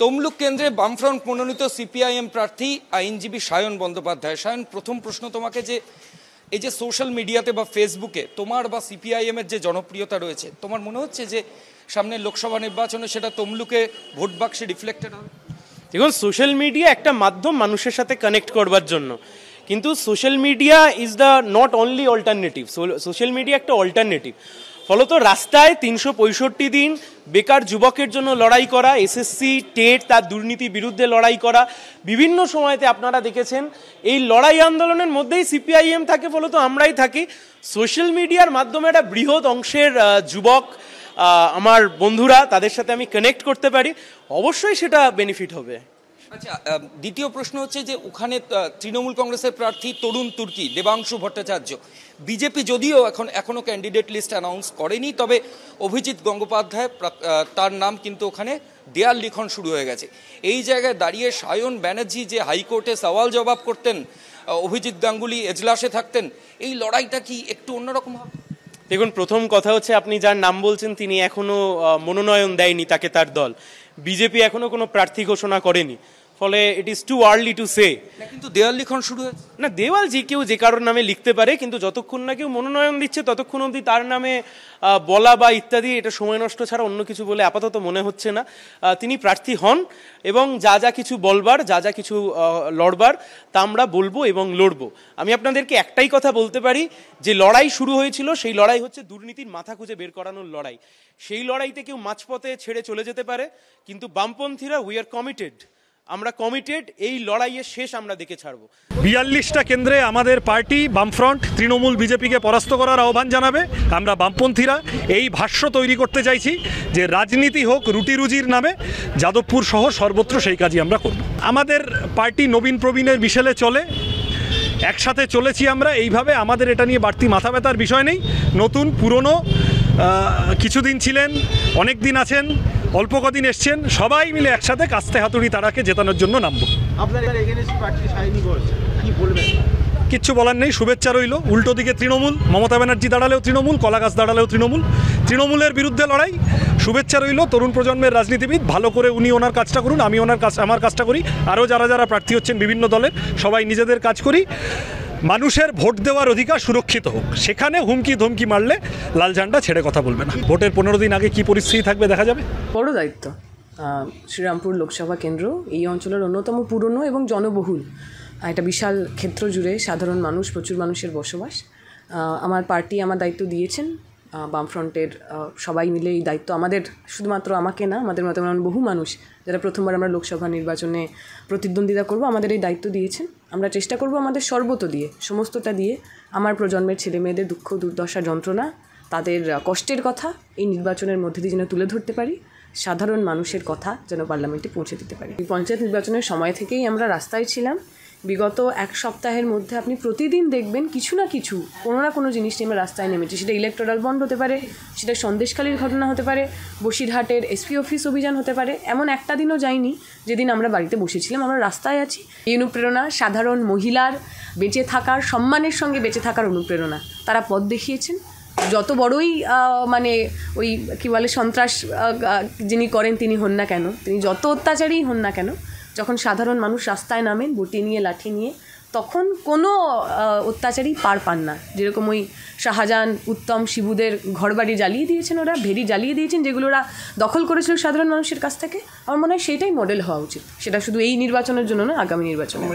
তমলুক কেন্দ্রে বামফ্রন্ট মনোনীত সিপিআইএম প্রার্থী আইনজীবী সায়ন বন্দ্যোপাধ্যায় সায়ন প্রথম প্রশ্ন তোমাকে যে এই যে সোশ্যাল মিডিয়াতে বা ফেসবুকে তোমার বা সিপিআইএমের যে জনপ্রিয়তা রয়েছে তোমার মনে হচ্ছে যে সামনে লোকসভা নির্বাচনে সেটা তমলুকে ভোট বাক্সে রিফ্লেক্টেড হবে দেখুন সোশ্যাল মিডিয়া একটা মাধ্যম মানুষের সাথে কানেক্ট করবার জন্য কিন্তু social media is the not only alternative social media একটা অল্টারনেটিভ ফলত রাস্তায় তিনশো দিন বেকার যুবকের জন্য লড়াই করা এসএসসি টেট তার দুর্নীতি বিরুদ্ধে লড়াই করা বিভিন্ন সময়তে আপনারা দেখেছেন এই লড়াই আন্দোলনের মধ্যেই সিপিআইএম থাকে ফলত আমরাই থাকি সোশ্যাল মিডিয়ার মাধ্যমে একটা বৃহৎ অংশের যুবক আমার বন্ধুরা তাদের সাথে আমি কানেক্ট করতে পারি অবশ্যই সেটা বেনিফিট হবে আচ্ছা দ্বিতীয় প্রশ্ন হচ্ছে যে ওখানে তৃণমূল কংগ্রেসের প্রার্থী তরুণ তুর্কি দেবাংশু ভট্টাচার্য বিজেপি যদিও এখন এখনও ক্যান্ডিডেট লিস্ট অ্যানাউন্স করেনি তবে অভিজিৎ গঙ্গোপাধ্যায় তার নাম কিন্তু ওখানে দেয়াল লিখন শুরু হয়ে গেছে এই জায়গায় দাঁড়িয়ে সায়ন ব্যানার্জি যে হাইকোর্টে সওয়াল জবাব করতেন অভিজিৎ গাঙ্গুলি এজলাসে থাকতেন এই লড়াইটা কি একটু অন্যরকম হবে দেখুন প্রথম কথা হচ্ছে আপনি যার নাম বলছেন তিনি এখনও মনোনয়ন দেয়নি তাকে তার দল বিজেপি এখনও কোনো প্রার্থী ঘোষণা করেনি ফলে it is too early to say কিন্তু দেওয়াল লিখন শুরু হয়েছে না দেওয়াল যে কেউ যে কারোর নামে লিখতে পারে কিন্তু যতক্ষণ না কেউ মনোনয়ন দিচ্ছে ততক্ষণ অবধি তার নামে বলা বা ইত্যাদি এটা সময় নষ্ট ছাড়া অন্য কিছু বলে আপাতত মনে হচ্ছে না তিনি প্রার্থী হন এবং যা যা কিছু বলবার যা যা কিছু লড়বার তা আমরা বলবো এবং লড়বো আমি আপনাদেরকে একটাই কথা বলতে পারি যে লড়াই শুরু হয়েছিল সেই লড়াই হচ্ছে দুর্নীতির মাথা খুঁজে বের করানোর লড়াই সেই লড়াইতে কেউ মাঝপথে ছেড়ে চলে যেতে পারে কিন্তু বামপন্থীরা উই আর কমিটেড আমরা কমিটেড এই লড়াইয়ের শেষ আমরা দেখে ছাড়ব বিয়াল্লিশটা কেন্দ্রে আমাদের পার্টি বামফ্রন্ট তৃণমূল বিজেপিকে পরাস্ত করার আহ্বান জানাবে আমরা বামপন্থীরা এই ভাষ্য তৈরি করতে চাইছি যে রাজনীতি হোক রুটি রুজির নামে যাদবপুর সহ সর্বত্র সেই কাজই আমরা করব আমাদের পার্টি নবীন প্রবীণের মিশেলে চলে একসাথে চলেছি আমরা এইভাবে আমাদের এটা নিয়ে বাড়তি মাথা ব্যথার বিষয় নেই নতুন পুরনো কিছুদিন ছিলেন অনেক দিন আছেন অল্প কদিন এসছেন সবাই মিলে একসাথে কাস্তে হাতুড়ি তারাকে জেতানোর জন্য নামবো কিচ্ছু বলার নেই শুভেচ্ছা রইল উল্টো দিকে তৃণমূল মমতা ব্যানার্জি দাঁড়ালেও তৃণমূল কলাগাছ দাঁড়ালেও তৃণমূল তৃণমূলের বিরুদ্ধে লড়াই শুভেচ্ছা রইল তরুণ প্রজন্মের রাজনীতিবিদ ভালো করে উনি ওনার কাজটা করুন আমি ওনার কাজ আমার কাজটা করি আরও যারা যারা প্রার্থী হচ্ছেন বিভিন্ন দলের সবাই নিজেদের কাজ করি মানুষের ভোট দেওয়ার অধিকার সুরক্ষিত হোক সেখানে হুমকি ধমকি মারলে লাল ঝান্ডা ছেড়ে কথা বলবে না ভোটের পনেরো দিন আগে কি পরিস্থিতি থাকবে দেখা যাবে বড় দায়িত্ব শ্রীরামপুর লোকসভা কেন্দ্র এই অঞ্চলের অন্যতম পুরনো এবং জনবহুল একটা বিশাল ক্ষেত্র জুড়ে সাধারণ মানুষ প্রচুর মানুষের বসবাস আমার পার্টি আমার দায়িত্ব দিয়েছেন বামফ্রন্টের সবাই মিলে এই দায়িত্ব আমাদের শুধুমাত্র আমাকে না আমাদের মতো বহু মানুষ যারা প্রথমবার আমরা লোকসভা নির্বাচনে প্রতিদ্বন্দ্বিতা করব আমাদের এই দায়িত্ব দিয়েছেন আমরা চেষ্টা করব আমাদের সর্বত দিয়ে সমস্তটা দিয়ে আমার প্রজন্মের ছেলে মেয়েদের দুঃখ দুর্দশা যন্ত্রণা তাদের কষ্টের কথা এই নির্বাচনের মধ্যে দিয়ে যেন তুলে ধরতে পারি সাধারণ মানুষের কথা যেন পার্লামেন্টে পৌঁছে দিতে পারি পঞ্চায়েত নির্বাচনের সময় থেকেই আমরা রাস্তায় ছিলাম বিগত এক সপ্তাহের মধ্যে আপনি প্রতিদিন দেখবেন কিছু না কিছু কোনো না কোনো জিনিস নিয়ে রাস্তায় নেমেছে সেটা ইলেকট্রাল বন্ড হতে পারে সেটা সন্দেশকালীর ঘটনা হতে পারে বসিরহাটের এসপি অফিস অভিযান হতে পারে এমন একটা দিনও যায়নি যেদিন আমরা বাড়িতে বসেছিলাম আমরা রাস্তায় আছি এই অনুপ্রেরণা সাধারণ মহিলার বেঁচে থাকার সম্মানের সঙ্গে বেঁচে থাকার অনুপ্রেরণা তারা পথ দেখিয়েছেন যত বড়ই মানে ওই কি বলে সন্ত্রাস যিনি করেন তিনি হন না কেন তিনি যত অত্যাচারই হন না কেন যখন সাধারণ মানুষ রাস্তায় নামেন বটি নিয়ে লাঠি নিয়ে তখন কোনো অত্যাচারই পার পান না যেরকম ওই শাহজাহান উত্তম শিবুদের ঘরবাড়ি জ্বালিয়ে দিয়েছেন ওরা ভেরি জ্বালিয়ে দিয়েছেন যেগুলো ওরা দখল করেছিল সাধারণ মানুষের কাছ থেকে আমার মনে হয় সেটাই মডেল হওয়া উচিত সেটা শুধু এই নির্বাচনের জন্য না আগামী নির্বাচনে